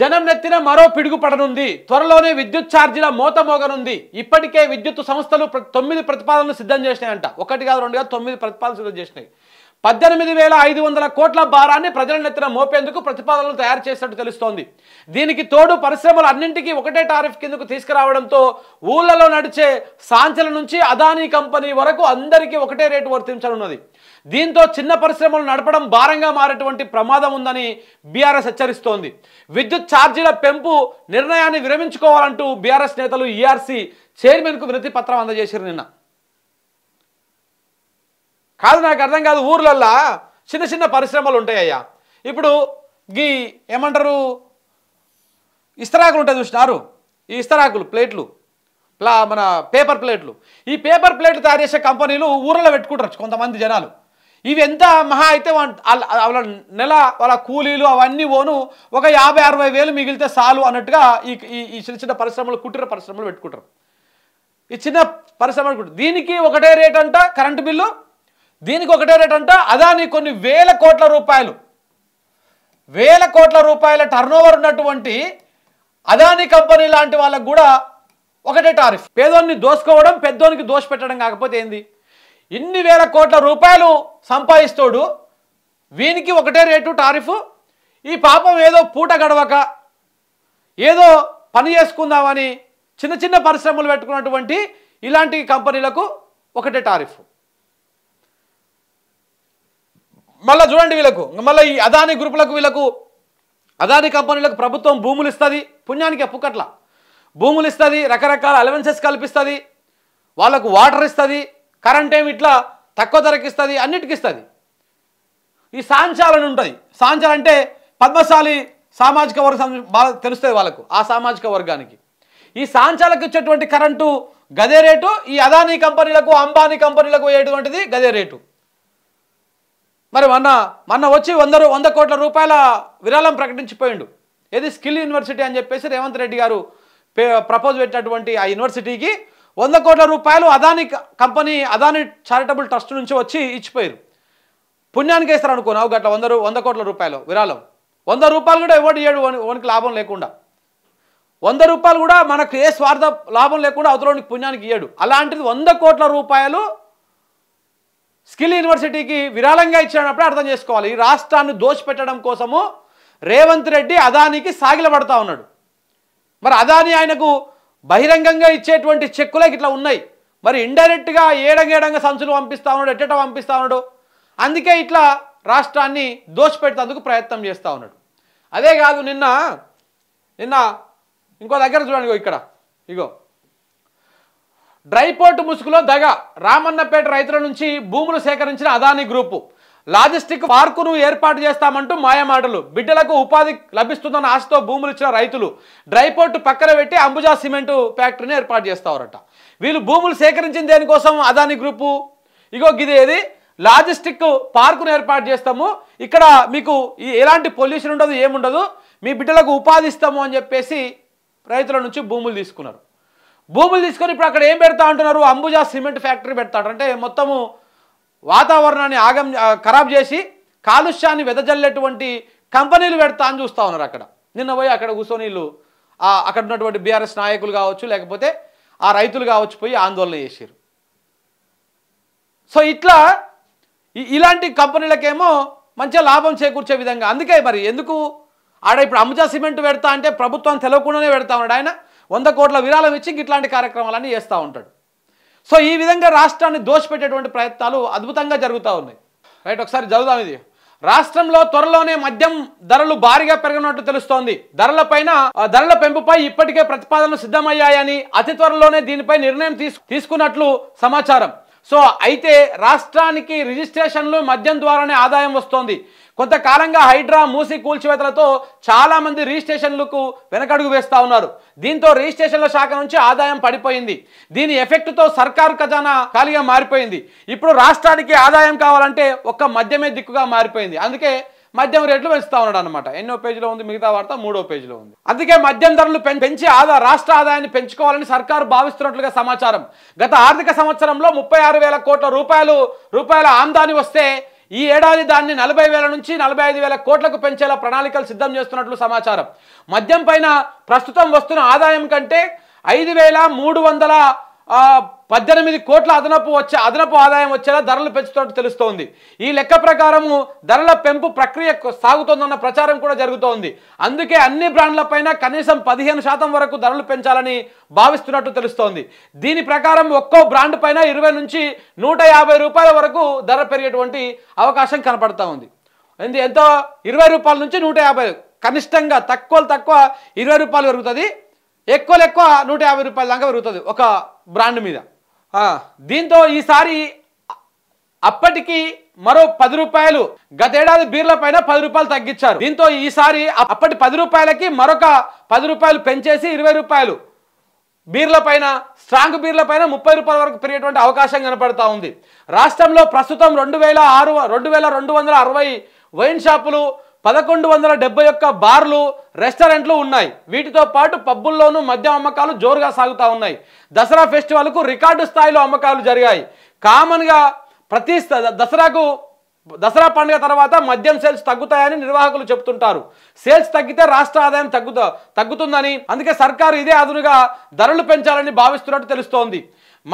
జనం నెత్తిన మరో పిడుగు పడనుంది త్వరలోనే విద్యుత్ ఛార్జీల మోత మోగనుంది ఇప్పటికే విద్యుత్ సంస్థలు తొమ్మిది ప్రతిపాదనలు సిద్ధం చేసినాయంట ఒకటి కాదు రెండు కాదు తొమ్మిది ప్రతిపాదనలు సిద్ధం చేసినాయి పద్దెనిమిది వేల ఐదు వందల కోట్ల భారాన్ని ప్రజల నెత్తిన మోపేందుకు ప్రతిపాదనలు తయారు చేసినట్టు తెలుస్తోంది దీనికి తోడు పరిశ్రమలు అన్నింటికీ ఒకటే టారిఫ్ కిందకు తీసుకురావడంతో ఊళ్ళలో నడిచే సాంచల నుంచి అదానీ కంపెనీ వరకు అందరికీ ఒకటే రేటు వర్తించనున్నది దీంతో చిన్న పరిశ్రమలు నడపడం భారంగా మారేటువంటి ప్రమాదం ఉందని బీఆర్ఎస్ హెచ్చరిస్తోంది విద్యుత్ ఛార్జీల పెంపు నిర్ణయాన్ని విరమించుకోవాలంటూ బీఆర్ఎస్ నేతలు ఈఆర్సీ చైర్మన్కు వినతి పత్రం అందజేశారు నిన్న కాదు నాకు అర్థం కాదు ఊర్లల్లా చిన్న చిన్న పరిశ్రమలు ఉంటాయ్యా ఇప్పుడు గీ ఏమంటారు ఇస్తరాకులు ఉంటాయి చూసినారు ఈ ఇస్తరాకులు ప్లేట్లు ప్లా మన పేపర్ ప్లేట్లు ఈ పేపర్ ప్లేట్లు తయారు చేసే కంపెనీలు ఊర్లో పెట్టుకుంటారు కొంతమంది జనాలు ఇవి ఎంత మహా అయితే వాళ్ళ నెల వాళ్ళ కూలీలు అవన్నీ పోను ఒక యాభై అరవై వేలు మిగిలితే చాలు అన్నట్టుగా ఈ ఈ చిన్న చిన్న పరిశ్రమలు కుటీర పరిశ్రమలు పెట్టుకుంటారు ఈ చిన్న పరిశ్రమలు దీనికి ఒకటే రేట్ అంట కరెంటు బిల్లు దీనికి ఒకటే రేట్ అంట అదాని కొన్ని వేల కోట్ల రూపాయలు వేల కోట్ల రూపాయల టర్నోవర్ ఉన్నటువంటి అదాని కంపెనీ లాంటి వాళ్ళకు కూడా ఒకటే టారిఫ్ పేదోన్ని దోసుకోవడం పెద్దోనికి దోష పెట్టడం కాకపోతే ఏంది ఇన్ని వేల కోట్ల రూపాయలు సంపాదిస్తాడు వీనికి ఒకటే రేటు టారిఫ్ ఈ పాపం ఏదో పూట గడవక ఏదో పని చేసుకుందామని చిన్న చిన్న పరిశ్రమలు పెట్టుకున్నటువంటి ఇలాంటి కంపెనీలకు ఒకటే టారిఫ్ మళ్ళీ చూడండి వీళ్ళకు మళ్ళీ ఈ అదాని గ్రూపులకు వీళ్ళకు అదాని కంపెనీలకు ప్రభుత్వం భూములు ఇస్తుంది పుణ్యానికి అప్పుకట్ల భూములు ఇస్తుంది రకరకాల అలవెన్సెస్ కల్పిస్తుంది వాళ్ళకు వాటర్ ఇస్తుంది కరెంట్ ఏమి ఇట్లా తక్కువ ధరకి ఇస్తుంది అన్నిటికి ఇస్తుంది ఈ సాంచాలని ఉంటుంది సాంచాలు అంటే పద్మశాలి సామాజిక వర్గం బాగా తెలుస్తుంది వాళ్ళకు ఆ సామాజిక వర్గానికి ఈ సాంచాలకు ఇచ్చేటువంటి కరెంటు గదే రేటు ఈ అదానీ కంపెనీలకు అంబానీ కంపెనీలకు వేయటువంటిది గదే రేటు మరి మొన్న మొన్న వచ్చి వంద వంద కోట్ల రూపాయల విరాళం ప్రకటించిపోయిండు ఏది స్కిల్ యూనివర్సిటీ అని చెప్పేసి రేవంత్ రెడ్డి గారు ప్రపోజ్ పెట్టినటువంటి ఆ యూనివర్సిటీకి వంద కోట్ల రూపాయలు Adani company Adani charitable trust నుంచి వచ్చి ఇచ్చిపోయారు పుణ్యానికి వేస్తారు అనుకున్నావు గట్ల వంద వంద కోట్ల రూపాయలు విరాళం వంద రూపాయలు కూడా ఎవడు ఇయ్యడు ఓనికి లాభం లేకుండా వంద రూపాయలు కూడా మనకు ఏ స్వార్థ లాభం లేకుండా అవతలోనికి పుణ్యానికి ఇయ్యాడు అలాంటిది వంద కోట్ల రూపాయలు స్కిల్ యూనివర్సిటీకి విరాళంగా ఇచ్చినప్పుడు అర్థం చేసుకోవాలి ఈ రాష్ట్రాన్ని దోషపెట్టడం కోసము రేవంత్ రెడ్డి అదానికి సాగిలబడతా ఉన్నాడు మరి అదాని ఆయనకు బహిరంగంగా ఇచ్చేటువంటి చెక్కులే ఇట్లా ఉన్నాయి మరి ఇండైరెక్ట్గా ఏడంగేడంగా సంచులు పంపిస్తూ ఉన్నాడు ఎట్టట పంపిస్తూ ఉన్నాడు అందుకే ఇట్లా రాష్ట్రాన్ని దోషపెట్టేందుకు ప్రయత్నం చేస్తూ ఉన్నాడు అదే కాదు నిన్న నిన్న ఇంకో దగ్గర చూడండి ఇక్కడ ఇగో డ్రైపోర్టు ముసుగులో దగ రామన్నపేట రైతుల నుంచి భూములు సేకరించిన అదానీ గ్రూపు లాజిస్టిక్ పార్కును ఏర్పాటు చేస్తామంటూ మాయమాటలు బిడ్డలకు ఉపాధి లభిస్తుందన్న ఆశతో భూములు ఇచ్చిన రైతులు డ్రైపోర్టు పక్కన పెట్టి అంబుజా సిమెంటు ఫ్యాక్టరీని ఏర్పాటు చేస్తారట వీళ్ళు భూములు సేకరించిన దేనికోసం అదాని గ్రూపు ఇగో గిదేది ఏది లాజిస్టిక్ పార్కును ఏర్పాటు చేస్తాము ఇక్కడ మీకు ఎలాంటి పొల్యూషన్ ఉండదు ఏముండదు మీ బిడ్డలకు ఉపాధి ఇస్తాము అని చెప్పేసి రైతుల నుంచి భూములు తీసుకున్నారు భూములు తీసుకొని ఇప్పుడు అక్కడ ఏం పెడతా అంటున్నారు అంబుజా సిమెంట్ ఫ్యాక్టరీ పెడతాడు అంటే మొత్తము వాతావరణాన్ని ఆగం ఖరాబ్ చేసి కాలుష్యాన్ని వెదజల్లేటువంటి కంపెనీలు పెడతా అని చూస్తూ ఉన్నారు అక్కడ నిన్న పోయి అక్కడ కూర్చొని వీళ్ళు అక్కడ ఉన్నటువంటి బీఆర్ఎస్ నాయకులు కావచ్చు లేకపోతే ఆ రైతులు కావచ్చు పోయి ఆందోళన చేశారు సో ఇట్లా ఇలాంటి కంపెనీలకేమో మంచిగా లాభం చేకూర్చే విధంగా అందుకే మరి ఎందుకు ఆడ ఇప్పుడు అంబుజా సిమెంట్ పెడతా అంటే ప్రభుత్వం తెలవకుండానే పెడతా ఉన్నాడు ఆయన వంద కోట్ల విరాళం ఇచ్చి ఇట్లాంటి కార్యక్రమాలన్నీ చేస్తూ ఉంటాడు సో ఈ విధంగా రాష్ట్రాన్ని దోషపెట్టేటువంటి ప్రయత్నాలు అద్భుతంగా జరుగుతూ ఉన్నాయి రైట్ ఒకసారి చదువుదాం ఇది రాష్ట్రంలో త్వరలోనే మద్యం ధరలు భారీగా పెరగనున్నట్టు తెలుస్తోంది ధరలపైన ధరల పెంపుపై ఇప్పటికే ప్రతిపాదనలు సిద్ధమయ్యాయని అతి త్వరలోనే దీనిపై నిర్ణయం తీసుకున్నట్లు సమాచారం సో అయితే రాష్ట్రానికి రిజిస్ట్రేషన్లు మద్యం ద్వారానే ఆదాయం వస్తోంది కొంతకాలంగా హైడ్రా మూసి కూల్చివేతలతో చాలామంది రిజిస్ట్రేషన్లకు వెనకడుగు వేస్తూ ఉన్నారు దీంతో రిజిస్ట్రేషన్ల శాఖ నుంచి ఆదాయం పడిపోయింది దీని ఎఫెక్ట్తో సర్కారు ఖజానా ఖాళీగా మారిపోయింది ఇప్పుడు రాష్ట్రానికి ఆదాయం కావాలంటే ఒక్క మద్యమే దిక్కుగా మారిపోయింది అందుకే మద్యం రేట్లు పెంచుతా ఉన్నాడు అనమాట ఎన్నో పేజీలో ఉంది మిగతా వార్త మూడో పేజీలో ఉంది అందుకే మద్యం ధరలు పెంచి ఆదా రాష్ట్ర ఆదాయాన్ని పెంచుకోవాలని సర్కారు భావిస్తున్నట్లుగా సమాచారం గత ఆర్థిక సంవత్సరంలో ముప్పై ఆరు వేల కోట్ల రూపాయలు రూపాయల ఆమ్దాని వస్తే ఈ ఏడాది దాన్ని నలభై వేల నుంచి నలభై ఐదు వేల కోట్లకు పెంచేలా ప్రణాళికలు సిద్ధం చేస్తున్నట్లు సమాచారం మద్యం పైన ప్రస్తుతం వస్తున్న ఆదాయం కంటే ఐదు వేల మూడు వందల పద్దెనిమిది కోట్ల అదనపు వచ్చే అదనపు ఆదాయం వచ్చేలా ధరలు పెంచుతున్నట్టు తెలుస్తోంది ఈ లెక్క ప్రకారము ధరల పెంపు ప్రక్రియ సాగుతోందన్న ప్రచారం కూడా జరుగుతోంది అందుకే అన్ని బ్రాండ్లపైన కనీసం పదిహేను శాతం వరకు ధరలు పెంచాలని భావిస్తున్నట్టు తెలుస్తోంది దీని ప్రకారం ఒక్కో బ్రాండ్ పైన ఇరవై నుంచి నూట యాభై రూపాయల వరకు ధర పెరిగేటువంటి అవకాశం కనపడతా ఉంది ఎంతో ఇరవై రూపాయల నుంచి నూట యాభై కనిష్టంగా తక్కువ తక్కువ ఇరవై రూపాయలు పెరుగుతుంది ఎక్కువ ఎక్కువ నూట యాభై రూపాయల దాకా పెరుగుతుంది ఒక బ్రాండ్ మీద దీంతో ఈసారి అప్పటికి మరో పది రూపాయలు గతేడాది బీర్ల పైన పది రూపాయలు తగ్గించారు దీంతో ఈసారి అప్పటి పది రూపాయలకి మరొక పది రూపాయలు పెంచేసి ఇరవై రూపాయలు బీర్ల పైన స్ట్రాంగ్ బీర్ల పైన ముప్పై రూపాయల వరకు పెరిగేటువంటి అవకాశం కనపడతా ఉంది రాష్ట్రంలో ప్రస్తుతం రెండు వేల ఆరు రెండు వేల రెండు వందల అరవై వైన్ షాపులు పదకొండు వందల డెబ్బై ఒక్క బార్లు రెస్టారెంట్లు ఉన్నాయి వీటితో పాటు పబ్బుల్లోనూ మద్యం అమ్మకాలు జోరుగా సాగుతూ ఉన్నాయి దసరా ఫెస్టివల్కు రికార్డు స్థాయిలో అమ్మకాలు జరిగాయి కామన్గా ప్రతి దసరాకు దసరా పండుగ తర్వాత మద్యం సేల్స్ తగ్గుతాయని నిర్వాహకులు చెబుతుంటారు సేల్స్ తగ్గితే రాష్ట్ర ఆదాయం తగ్గుతా తగ్గుతుందని అందుకే సర్కారు ఇదే అదునుగా ధరలు పెంచాలని భావిస్తున్నట్టు తెలుస్తోంది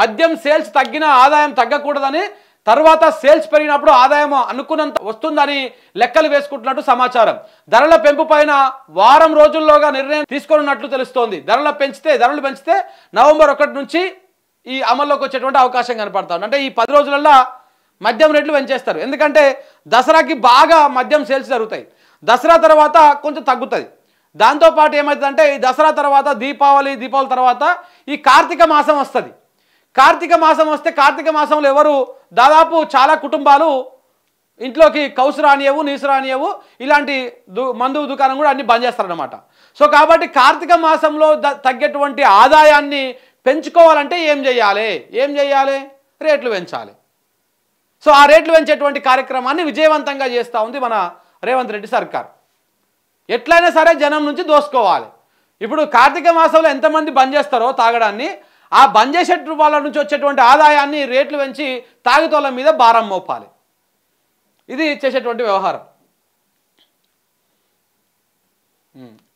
మద్యం సేల్స్ తగ్గిన ఆదాయం తగ్గకూడదని తర్వాత సేల్స్ పెరిగినప్పుడు ఆదాయం అనుకున్నంత వస్తుందని లెక్కలు వేసుకుంటున్నట్టు సమాచారం ధరల పెంపు పైన వారం రోజుల్లోగా నిర్ణయం తీసుకున్నట్లు తెలుస్తోంది ధరలు పెంచితే ధరలు పెంచితే నవంబర్ ఒకటి నుంచి ఈ అమల్లోకి వచ్చేటువంటి అవకాశం కనపడతా అంటే ఈ పది రోజులల్లో మద్యం రేట్లు పెంచేస్తారు ఎందుకంటే దసరాకి బాగా మద్యం సేల్స్ జరుగుతాయి దసరా తర్వాత కొంచెం తగ్గుతుంది దాంతోపాటు ఏమవుతుందంటే ఈ దసరా తర్వాత దీపావళి దీపావళి తర్వాత ఈ కార్తీక మాసం వస్తుంది కార్తీక మాసం వస్తే కార్తీక మాసంలో ఎవరు దాదాపు చాలా కుటుంబాలు ఇంట్లోకి కౌసు రానియవు నీసు రానియవు ఇలాంటి దు మందు దుకాణం కూడా అన్ని బంద్ చేస్తారనమాట సో కాబట్టి కార్తీక మాసంలో తగ్గేటువంటి ఆదాయాన్ని పెంచుకోవాలంటే ఏం చేయాలి ఏం చేయాలి రేట్లు పెంచాలి సో ఆ రేట్లు పెంచేటువంటి కార్యక్రమాన్ని విజయవంతంగా చేస్తూ ఉంది మన రేవంత్ రెడ్డి సర్కార్ ఎట్లయినా సరే జనం నుంచి దోసుకోవాలి ఇప్పుడు కార్తీక మాసంలో ఎంతమంది బంద్ చేస్తారో తాగడాన్ని ఆ బంద్ చేసే వాళ్ళ నుంచి వచ్చేటువంటి ఆదాయాన్ని రేట్లు పెంచి తాగుతోళ్ళ మీద భారం మోపాలి ఇది చేసేటువంటి వ్యవహారం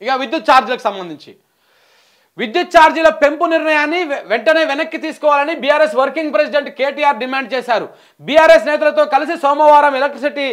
ఇక విద్యుత్ ఛార్జీలకు సంబంధించి విద్యుత్ ఛార్జీల పెంపు నిర్ణయాన్ని వెంటనే వెనక్కి తీసుకోవాలని BRS working president KTR demand చేశారు బీఆర్ఎస్ నేతలతో కలిసి సోమవారం ఎలక్ట్రిసిటీ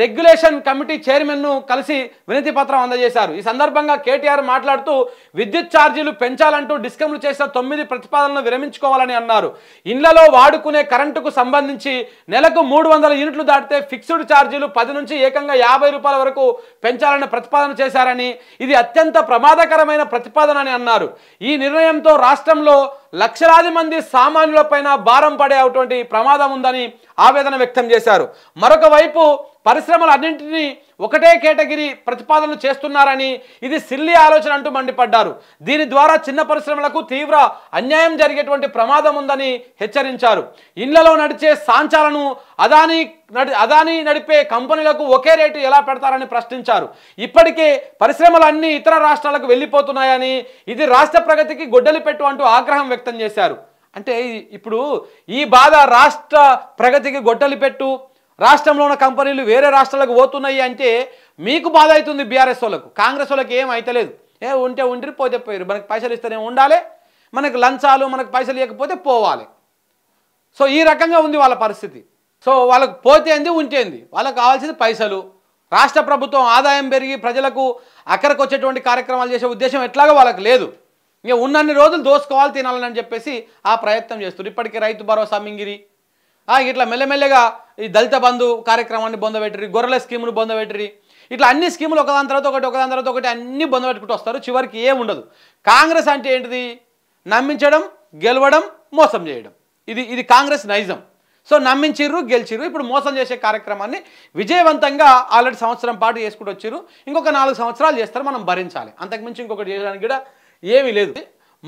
రెగ్యులేషన్ కమిటీ చైర్మన్ను కలిసి వినతి పత్రం అందజేశారు ఈ సందర్భంగా కేటీఆర్ మాట్లాడుతూ విద్యుత్ ఛార్జీలు పెంచాలంటూ డిస్కంలు చేసిన తొమ్మిది ప్రతిపాదనలు విరమించుకోవాలని అన్నారు ఇండ్లలో వాడుకునే కరెంటుకు సంబంధించి నెలకు మూడు వందల యూనిట్లు దాటితే ఫిక్స్డ్ ఛార్జీలు పది నుంచి ఏకంగా యాభై రూపాయల వరకు పెంచాలని ప్రతిపాదన చేశారని ఇది అత్యంత ప్రమాదకరమైన ప్రతిపాదన అని అన్నారు ఈ నిర్ణయంతో రాష్ట్రంలో లక్షలాది మంది సామాన్యులపైన భారం పడే అటువంటి ప్రమాదం ఉందని ఆవేదన వ్యక్తం చేశారు మరొక వైపు పరిశ్రమలన్నింటినీ ఒకటే కేటగిరీ ప్రతిపాదనలు చేస్తున్నారని ఇది సిల్లి ఆలోచన అంటూ మండిపడ్డారు దీని ద్వారా చిన్న పరిశ్రమలకు తీవ్ర అన్యాయం జరిగేటువంటి ప్రమాదం ఉందని హెచ్చరించారు ఇళ్లలో నడిచే సాంచాలను అదానీ నడి అదానీ నడిపే కంపెనీలకు ఒకే రేటు ఎలా పెడతారని ప్రశ్నించారు ఇప్పటికే పరిశ్రమలు అన్ని ఇతర రాష్ట్రాలకు వెళ్ళిపోతున్నాయని ఇది రాష్ట్ర ప్రగతికి గొడ్డలి పెట్టు అంటూ ఆగ్రహం వ్యక్తం చేశారు అంటే ఇప్పుడు ఈ బాధ రాష్ట్ర ప్రగతికి గొడ్డలి పెట్టు రాష్ట్రంలో ఉన్న కంపెనీలు వేరే రాష్ట్రాలకు పోతున్నాయి అంటే మీకు బాధ అవుతుంది బీఆర్ఎస్ వాళ్ళకు కాంగ్రెస్ వాళ్ళకి ఏం అవుతలేదు ఏ ఉంటే ఉండి పోతే పోయారు మనకు పైసలు ఇస్తేనే ఉండాలి మనకు లంచాలు మనకు పైసలు ఇవ్వకపోతే పోవాలి సో ఈ రకంగా ఉంది వాళ్ళ పరిస్థితి సో వాళ్ళకు పోతేంది ఉంటేంది వాళ్ళకు కావాల్సింది పైసలు రాష్ట్ర ప్రభుత్వం ఆదాయం పెరిగి ప్రజలకు అక్కడికి వచ్చేటువంటి కార్యక్రమాలు చేసే ఉద్దేశం ఎట్లాగో వాళ్ళకి లేదు ఇంకా ఉన్నన్ని రోజులు దోసుకోవాలి తినాలని చెప్పేసి ఆ ప్రయత్నం చేస్తున్నారు ఇప్పటికీ రైతు భరోసా మింగిరి ఇట్లా మెల్లమెల్లగా ఈ దళిత బంధు కార్యక్రమాన్ని బొందబెట్టిరి గొర్రెల స్కీములు బొందబెట్టిరి ఇట్లా అన్ని స్కీములు ఒకదాని తర్వాత ఒకటి ఒకదాని తర్వాత ఒకటి అన్ని బొందబెట్టుకుంటూ వస్తారు చివరికి ఏం ఉండదు కాంగ్రెస్ అంటే ఏంటిది నమ్మించడం గెలవడం మోసం చేయడం ఇది ఇది కాంగ్రెస్ నైజం సో నమ్మించిర్రు గెలిచిర్రు ఇప్పుడు మోసం చేసే కార్యక్రమాన్ని విజయవంతంగా ఆల్రెడీ సంవత్సరం పాటు చేసుకుంటూ వచ్చిర్రు ఇంకొక నాలుగు సంవత్సరాలు చేస్తారు మనం భరించాలి అంతకుమించి ఇంకొకటి చేయడానికి కూడా ఏమీ లేదు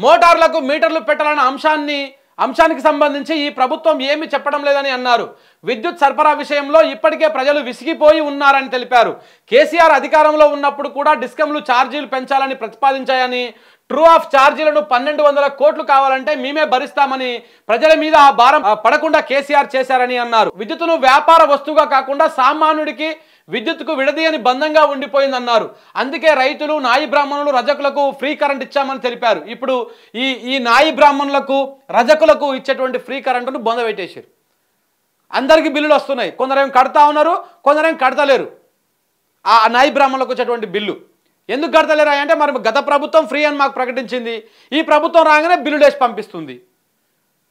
మోటార్లకు మీటర్లు పెట్టాలన్న అంశాన్ని అంశానికి సంబంధించి ఈ ప్రభుత్వం ఏమి చెప్పడం లేదని అన్నారు విద్యుత్ సరఫరా విషయంలో ఇప్పటికే ప్రజలు విసిగిపోయి ఉన్నారని తెలిపారు కేసీఆర్ అధికారంలో ఉన్నప్పుడు కూడా డిస్కమ్లు ఛార్జీలు పెంచాలని ప్రతిపాదించాయని ట్రూ ఆఫ్ ఛార్జీలను పన్నెండు వందల కోట్లు కావాలంటే మేమే భరిస్తామని ప్రజల మీద ఆ భారం పడకుండా కేసీఆర్ చేశారని అన్నారు విద్యుత్తును వ్యాపార వస్తువుగా కాకుండా సామాన్యుడికి విద్యుత్కు విడదీయని బంధంగా ఉండిపోయిందన్నారు అందుకే రైతులు నాయి బ్రాహ్మణులు రజకులకు ఫ్రీ కరెంట్ ఇచ్చామని తెలిపారు ఇప్పుడు ఈ ఈ నాయి బ్రాహ్మణులకు రజకులకు ఇచ్చేటువంటి ఫ్రీ కరెంటును బొంద పెట్టేశారు అందరికీ బిల్లులు వస్తున్నాయి కొందరేం కడతా ఉన్నారు కొందరేం కడతలేరు ఆ నాయి బ్రాహ్మణులకు వచ్చేటువంటి బిల్లు ఎందుకు కడతలేరా అంటే మరి గత ప్రభుత్వం ఫ్రీ అని మాకు ప్రకటించింది ఈ ప్రభుత్వం రాగానే బిల్లు వేసి పంపిస్తుంది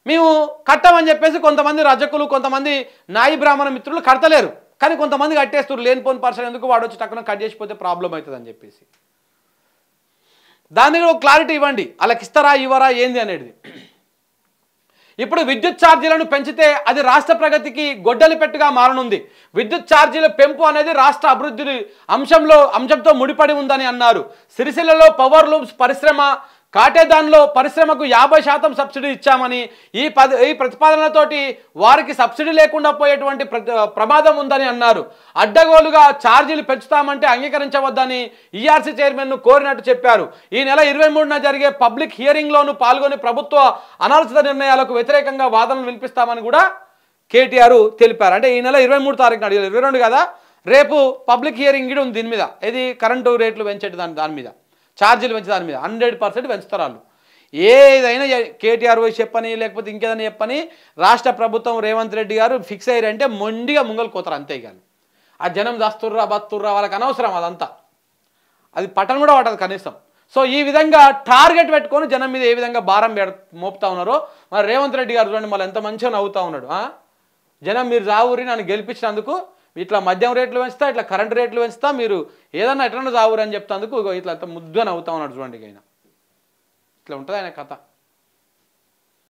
మేము కట్టమని చెప్పేసి కొంతమంది రజకులు కొంతమంది నాయి బ్రాహ్మణ మిత్రులు కడతలేరు కానీ కొంతమంది కట్టేస్తారు లేనిపోని పర్సన్ ఎందుకు వాడు వచ్చి టక్కున కట్ చేసిపోతే ప్రాబ్లం అవుతుందని చెప్పేసి దాని ఒక క్లారిటీ ఇవ్వండి వాళ్ళకి ఇస్తారా ఇవ్వరా ఏంది అనేది ఇప్పుడు విద్యుత్ ఛార్జీలను పెంచితే అది రాష్ట్ర ప్రగతికి గొడ్డలి పెట్టుగా మారనుంది విద్యుత్ ఛార్జీల పెంపు అనేది రాష్ట్ర అభివృద్ధి అంశంలో అంశంతో ముడిపడి ఉందని అన్నారు సిరిసిల్లలో పవర్ లూమ్స్ పరిశ్రమ కాటేదాన్లో పరిశ్రమకు యాభై శాతం సబ్సిడీ ఇచ్చామని ఈ పద ఈ ప్రతిపాదనతోటి వారికి సబ్సిడీ లేకుండా పోయేటువంటి ప్రమాదం ఉందని అన్నారు అడ్డగోలుగా ఛార్జీలు పెంచుతామంటే అంగీకరించవద్దని ఈఆర్సీ చైర్మన్ను కోరినట్టు చెప్పారు ఈ నెల ఇరవై మూడున జరిగే పబ్లిక్ హియరింగ్లోనూ పాల్గొని ప్రభుత్వ అనాలోచిత నిర్ణయాలకు వ్యతిరేకంగా వాదనలు వినిపిస్తామని కూడా కేటీఆర్ తెలిపారు అంటే ఈ నెల ఇరవై మూడు తారీఖున అడిగారు ఇరవై కదా రేపు పబ్లిక్ హియరింగ్ కూడా ఉంది దీని మీద ఇది కరెంటు రేట్లు పెంచేటి దాని దాని మీద ఛార్జీలు పెంచి దాని మీద హండ్రెడ్ పర్సెంట్ పెంచుతారు వాళ్ళు ఏదైనా కేటీఆర్ వైస్ చెప్పని లేకపోతే ఇంకేదైనా చెప్పని రాష్ట్ర ప్రభుత్వం రేవంత్ రెడ్డి గారు ఫిక్స్ అయ్యారంటే మొండిగా ముంగలు కోతారు అంతే కానీ ఆ జనం దస్తుర్రా బతుర్రా వాళ్ళకి అనవసరం అదంతా అది పట్టణం కూడా పట్టదు కనీసం సో ఈ విధంగా టార్గెట్ పెట్టుకొని జనం మీద ఏ విధంగా భారం మోపుతా ఉన్నారో మరి రేవంత్ రెడ్డి గారు చూడండి మళ్ళీ ఎంత మంచిగా నవ్వుతా ఉన్నాడు జనం మీరు రావురి నన్ను గెలిపించినందుకు ఇట్లా మద్యం రేట్లు పెంచుతా ఇట్లా కరెంట్ రేట్లు పెంచుతా మీరు ఏదన్నా ఎట్లన్నా చావురని అని అందుకు ఇట్లా అంత ముద్దు అని అవుతా ఉన్నాడు చూడండి ఆయన ఇట్లా ఉంటుంది ఆయన కథ